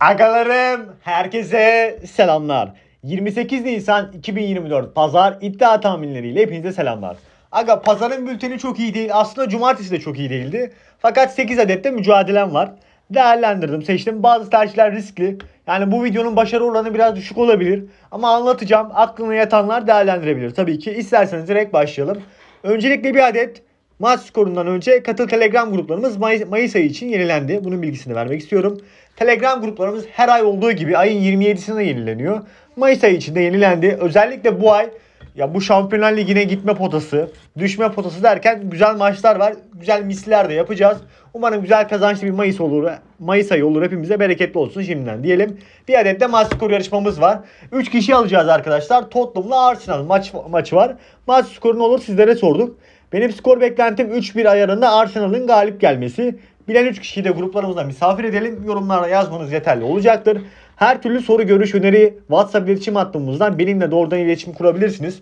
Agalarım herkese selamlar. 28 Nisan 2024 Pazar iddia tahminleriyle hepinize selamlar. Aga pazarın bülteni çok iyi değil. Aslında cumartesi de çok iyi değildi. Fakat 8 adette de mücadelem var. Değerlendirdim, seçtim. Bazı tercihler riskli. Yani bu videonun başarı oranı biraz düşük olabilir. Ama anlatacağım. Aklına yatanlar değerlendirebilir. Tabii ki isterseniz direkt başlayalım. Öncelikle bir adet Maç skorundan önce katıl Telegram gruplarımız May- Mayıs ayı için yenilendi. Bunun bilgisini vermek istiyorum. Telegram gruplarımız her ay olduğu gibi ayın 27'sinde yenileniyor. Mayıs ayı içinde yenilendi. Özellikle bu ay ya bu Şampiyonlar Ligi'ne gitme potası, düşme potası derken güzel maçlar var. Güzel misler de yapacağız. Umarım güzel kazançlı bir Mayıs olur. Mayıs ayı olur. Hepimize bereketli olsun şimdiden diyelim. Bir adet de maç skoru yarışmamız var. 3 kişi alacağız arkadaşlar. Tottenham'la Arsenal maç maçı var. Maç skoru ne olur sizlere sorduk. Benim skor beklentim 3-1 ayarında Arsenal'ın galip gelmesi. Bilen 3 kişiyi de gruplarımıza misafir edelim. yorumlarda yazmanız yeterli olacaktır. Her türlü soru, görüş, öneri WhatsApp iletişim hattımızdan benimle doğrudan iletişim kurabilirsiniz.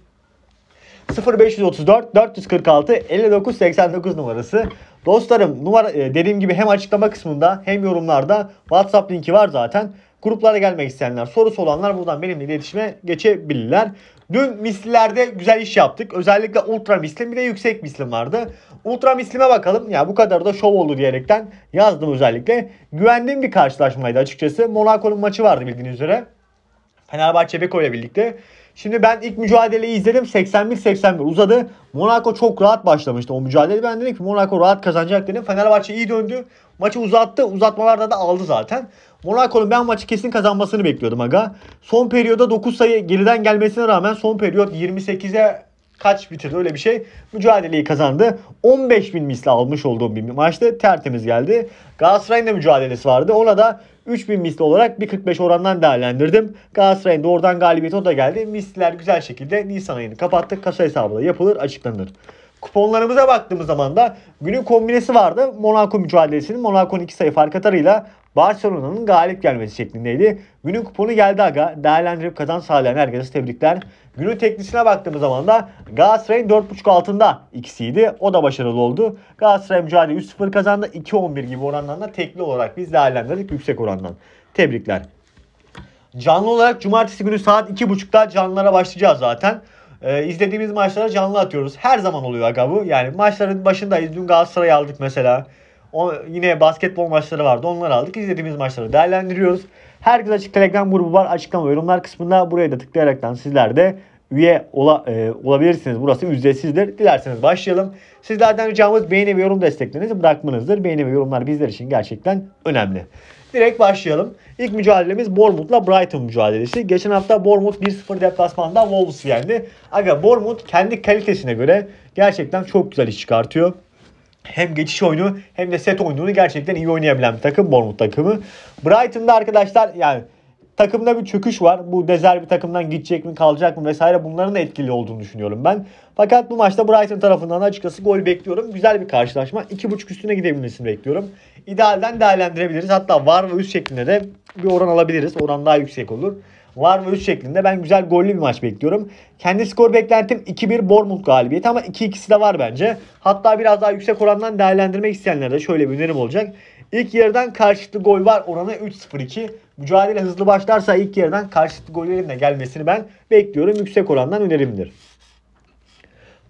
0534 446 59 89 numarası. Dostlarım numara e, dediğim gibi hem açıklama kısmında hem yorumlarda WhatsApp linki var zaten. Gruplara gelmek isteyenler, sorusu olanlar buradan benimle iletişime geçebilirler. Dün mislilerde güzel iş yaptık. Özellikle ultra mislim bir de yüksek mislim vardı. Ultra mislime bakalım. Ya bu kadar da şov oldu diyerekten yazdım özellikle. Güvendiğim bir karşılaşmaydı açıkçası. Monaco'nun maçı vardı bildiğiniz üzere. Fenerbahçe Beko ile birlikte. Şimdi ben ilk mücadeleyi izledim. 81-81 uzadı. Monaco çok rahat başlamıştı o mücadele. Ben dedim ki Monaco rahat kazanacak dedim. Fenerbahçe iyi döndü. Maçı uzattı. Uzatmalarda da aldı zaten. Monaco'nun ben maçı kesin kazanmasını bekliyordum aga. Son periyoda 9 sayı geriden gelmesine rağmen son periyot 28'e kaç bitirdi öyle bir şey. Mücadeleyi kazandı. 15 bin misli almış olduğum bir maçtı. Tertemiz geldi. Galatasaray'ın da mücadelesi vardı. Ona da 3 bin misli olarak 1.45 orandan değerlendirdim. Galatasaray'ın da oradan galibiyeti o da geldi. Misliler güzel şekilde Nisan ayını kapattık. Kasa hesabı da yapılır açıklanır. Kuponlarımıza baktığımız zaman da günün kombinesi vardı. Monaco mücadelesinin Monaco'nun 2 sayı fark atarıyla Barcelona'nın galip gelmesi şeklindeydi. Günün kuponu geldi aga. Değerlendirip kazan sağlayan herkese tebrikler. Günün teknisine baktığımız zaman da Galatasaray'ın 4.5 altında ikisiydi. O da başarılı oldu. Galatasaray mücadele 3-0 kazandı. 2-11 gibi oranlarla tekli olarak biz değerlendirdik yüksek orandan. Tebrikler. Canlı olarak cumartesi günü saat 2.30'da canlılara başlayacağız zaten. Ee, izlediğimiz maçlara canlı atıyoruz. Her zaman oluyor aga bu. Yani maçların başındayız. Dün Galatasaray'ı aldık mesela. O, yine basketbol maçları vardı. Onları aldık. İzlediğimiz maçları değerlendiriyoruz. Herkes açık Telegram grubu var. Açıklama yorumlar kısmında buraya da tıklayaraktan sizler de üye ola, e, olabilirsiniz. Burası ücretsizdir. Dilerseniz başlayalım. Sizlerden ricamız beğeni ve yorum desteklerinizi bırakmanızdır. Beğeni ve yorumlar bizler için gerçekten önemli. Direkt başlayalım. İlk mücadelemiz Bournemouth'la Brighton mücadelesi. Geçen hafta Bournemouth 1-0 deplasmanda Wolves yendi. Aga Bournemouth kendi kalitesine göre gerçekten çok güzel iş çıkartıyor hem geçiş oyunu hem de set oyununu gerçekten iyi oynayabilen bir takım Bournemouth takımı. Brighton'da arkadaşlar yani takımda bir çöküş var. Bu dezer bir takımdan gidecek mi kalacak mı vesaire bunların etkili olduğunu düşünüyorum ben. Fakat bu maçta Brighton tarafından açıkçası gol bekliyorum. Güzel bir karşılaşma. 2.5 üstüne gidebilmesini bekliyorum. İdealden değerlendirebiliriz. Hatta var ve üst şeklinde de bir oran alabiliriz. Oran daha yüksek olur var ve 3 şeklinde. Ben güzel gollü bir maç bekliyorum. Kendi skor beklentim 2-1 Bournemouth galibiyeti ama 2-2'si de var bence. Hatta biraz daha yüksek orandan değerlendirmek isteyenlere de şöyle bir önerim olacak. İlk yarıdan karşılıklı gol var oranı 3-0-2. Mücadele hızlı başlarsa ilk yarıdan karşılıklı gollerin de gelmesini ben bekliyorum. Yüksek orandan önerimdir.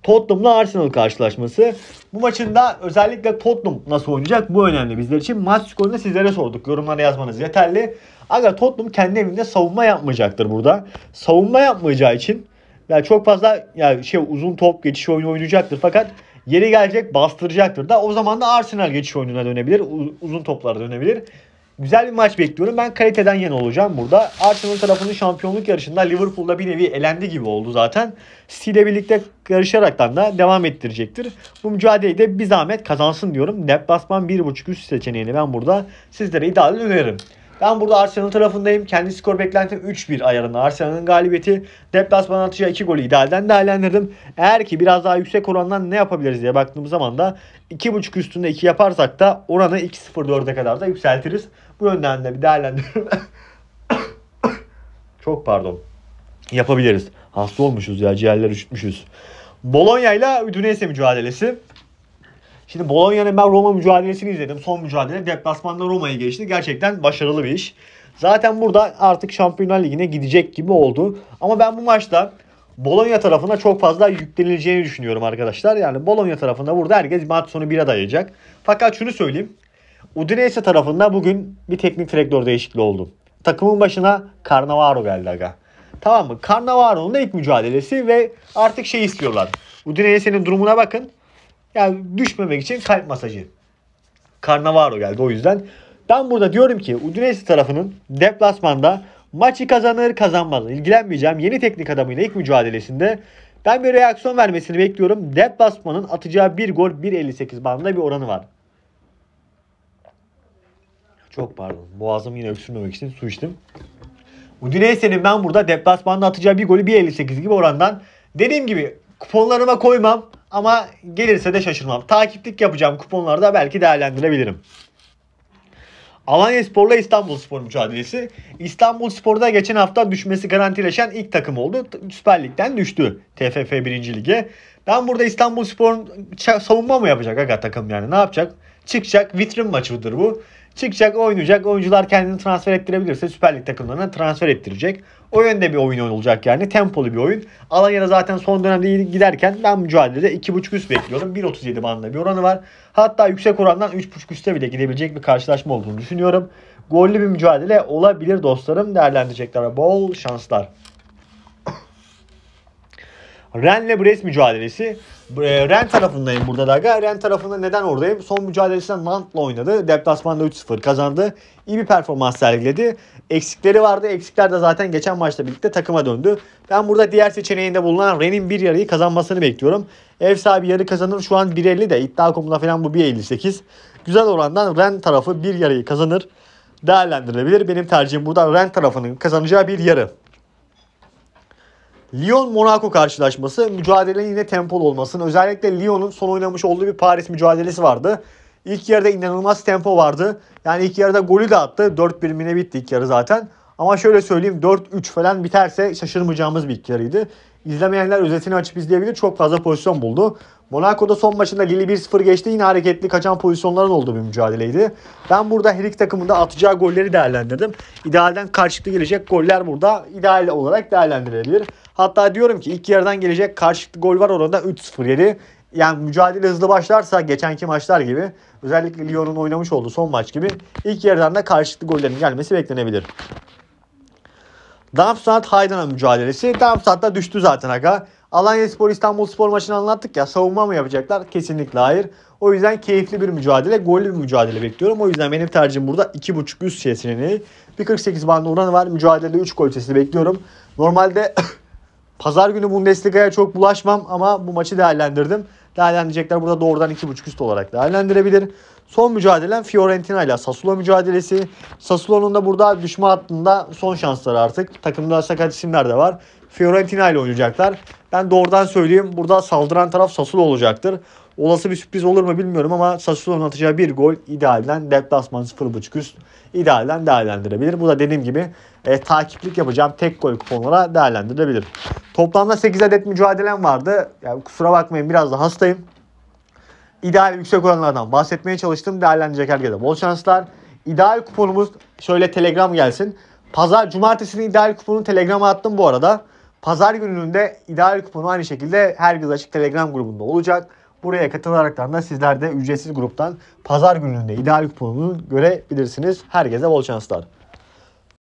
Tottenham'la Arsenal karşılaşması. Bu maçında özellikle Tottenham nasıl oynayacak bu önemli bizler için. Maç skorunu sizlere sorduk. Yorumlara yazmanız yeterli. Aga Tottenham kendi evinde savunma yapmayacaktır burada. Savunma yapmayacağı için yani çok fazla yani şey uzun top geçiş oyunu oynayacaktır fakat yeri gelecek bastıracaktır da o zaman da Arsenal geçiş oyununa dönebilir. Uzun toplara dönebilir. Güzel bir maç bekliyorum. Ben kaliteden yana olacağım burada. Arsenal tarafının şampiyonluk yarışında Liverpool'da bir nevi elendi gibi oldu zaten. City birlikte yarışaraktan da devam ettirecektir. Bu mücadeleyi de bir zahmet kazansın diyorum. Deplasman 1.5 üst seçeneğini ben burada sizlere ideal öneririm. Ben burada Arsenal tarafındayım. Kendi skor beklentim 3-1 ayarında. Arsenal'ın galibiyeti deplasman atacağı 2 golü idealden değerlendirdim. Eğer ki biraz daha yüksek orandan ne yapabiliriz diye baktığımız zaman da 2.5 üstünde 2 yaparsak da oranı 2.04'e kadar da yükseltiriz. Bu yönden de bir değerlendirme çok pardon yapabiliriz. Hasta olmuşuz ya ciğerler üşütmüşüz. Bologna ile Udinese mücadelesi. Şimdi Bologna'nın ben Roma mücadelesini izledim. Son mücadele deplasmanda Roma'yı geçti. Gerçekten başarılı bir iş. Zaten burada artık Şampiyonlar Ligi'ne gidecek gibi oldu. Ama ben bu maçta Bologna tarafına çok fazla yüklenileceğini düşünüyorum arkadaşlar. Yani Bologna tarafında burada herkes maç sonu 1'e dayayacak. Fakat şunu söyleyeyim. Udinese tarafında bugün bir teknik direktör değişikliği oldu. Takımın başına Carnavaro geldi aga. Tamam mı? Carnavaro'nun da ilk mücadelesi ve artık şey istiyorlar. Udinese'nin durumuna bakın. Yani düşmemek için kalp masajı. Carnavaro geldi o yüzden. Ben burada diyorum ki Udinese tarafının deplasmanda maçı kazanır kazanmaz ilgilenmeyeceğim. Yeni teknik adamıyla ilk mücadelesinde ben bir reaksiyon vermesini bekliyorum. Deplasman'ın atacağı bir gol 1.58 bandında bir oranı var. Çok pardon. Boğazım yine öksürmemek için su içtim. Udinese'nin ben burada deplasmanda atacağı bir golü 1.58 gibi orandan. Dediğim gibi kuponlarıma koymam ama gelirse de şaşırmam. Takiplik yapacağım kuponlarda belki değerlendirebilirim. Alanya Spor'la İstanbul Spor mücadelesi. İstanbul Spor'da geçen hafta düşmesi garantileşen ilk takım oldu. Süper Lig'den düştü TFF 1. Lig'e. Ben burada İstanbul Spor'un savunma mı yapacak aga takım yani ne yapacak? Çıkacak vitrin maçıdır bu. Çıkacak oynayacak oyuncular kendini transfer ettirebilirse Süper Lig takımlarına transfer ettirecek. O yönde bir oyun olacak yani tempolu bir oyun. Alanya'da zaten son dönemde iyi giderken ben mücadelede 2.5 üst bekliyorum. 1.37 bandında bir oranı var. Hatta yüksek orandan 3.5 üste bile gidebilecek bir karşılaşma olduğunu düşünüyorum. Gollü bir mücadele olabilir dostlarım. Değerlendirecekler bol şanslar. Ren'le Brest mücadelesi. Ee, Ren tarafındayım burada Daga. Ren tarafında neden oradayım? Son mücadelesinde Nant'la oynadı. Deplasmanda 3-0 kazandı. İyi bir performans sergiledi. Eksikleri vardı. Eksikler de zaten geçen maçla birlikte takıma döndü. Ben burada diğer seçeneğinde bulunan Ren'in bir yarıyı kazanmasını bekliyorum. Ev sahibi yarı kazanır. Şu an 1.50 de iddia komuna falan bu 1.58. Güzel orandan Ren tarafı bir yarıyı kazanır. Değerlendirilebilir. Benim tercihim burada Ren tarafının kazanacağı bir yarı. Lyon-Monaco karşılaşması mücadelenin yine tempol olmasını özellikle Lyon'un son oynamış olduğu bir Paris mücadelesi vardı. İlk yarıda inanılmaz tempo vardı. Yani ilk yarıda golü de attı. 4-1 bitti ilk yarı zaten. Ama şöyle söyleyeyim 4-3 falan biterse şaşırmayacağımız bir ilk yarıydı. İzlemeyenler özetini açıp izleyebilir. Çok fazla pozisyon buldu. Monaco'da son maçında Lille 1-0 geçti. Yine hareketli kaçan pozisyonların olduğu bir mücadeleydi. Ben burada her iki takımın da atacağı golleri değerlendirdim. İdealden karşılıklı gelecek goller burada ideal olarak değerlendirilebilir. Hatta diyorum ki ilk yarıdan gelecek karşılıklı gol var orada 3-0 yedi. Yani mücadele hızlı başlarsa geçenki maçlar gibi özellikle Lyon'un oynamış olduğu son maç gibi ilk yarıdan da karşılıklı gollerin gelmesi beklenebilir. Darmstadt Haydana mücadelesi. Darmstadt'ta düştü zaten aga. Alanya Spor İstanbul Spor maçını anlattık ya savunma mı yapacaklar? Kesinlikle hayır. O yüzden keyifli bir mücadele, gollü bir mücadele bekliyorum. O yüzden benim tercihim burada 2.5 üst sesini. 1.48 bandı oranı var. Mücadelede 3 gol sesini bekliyorum. Normalde Pazar günü Bundesliga'ya çok bulaşmam ama bu maçı değerlendirdim. Değerlendirecekler burada doğrudan 2.5 üst olarak değerlendirebilir. Son mücadelen Fiorentina ile Sassuolo mücadelesi. Sassuolo'nun da burada düşme hattında son şansları artık. Takımda sakat isimler de var. Fiorentina ile oynayacaklar. Ben doğrudan söyleyeyim burada saldıran taraf Sassuolo olacaktır. Olası bir sürpriz olur mu bilmiyorum ama Sassuolo'nun atacağı bir gol idealden deplasman 0.5 üst idealden değerlendirebilir. Bu da dediğim gibi e, takiplik yapacağım tek gol kuponlara değerlendirilebilir. Toplamda 8 adet mücadelem vardı. Yani kusura bakmayın biraz da hastayım. İdeal yüksek oranlardan bahsetmeye çalıştım. değerlenecek herkese bol şanslar. İdeal kuponumuz şöyle telegram gelsin. Pazar, cumartesinin ideal kuponu telegrama attım bu arada. Pazar gününde ideal kuponu aynı şekilde herkes açık Telegram grubunda olacak. Buraya katılarak da sizler de ücretsiz gruptan pazar gününde ideal kuponunu görebilirsiniz. Herkese bol şanslar.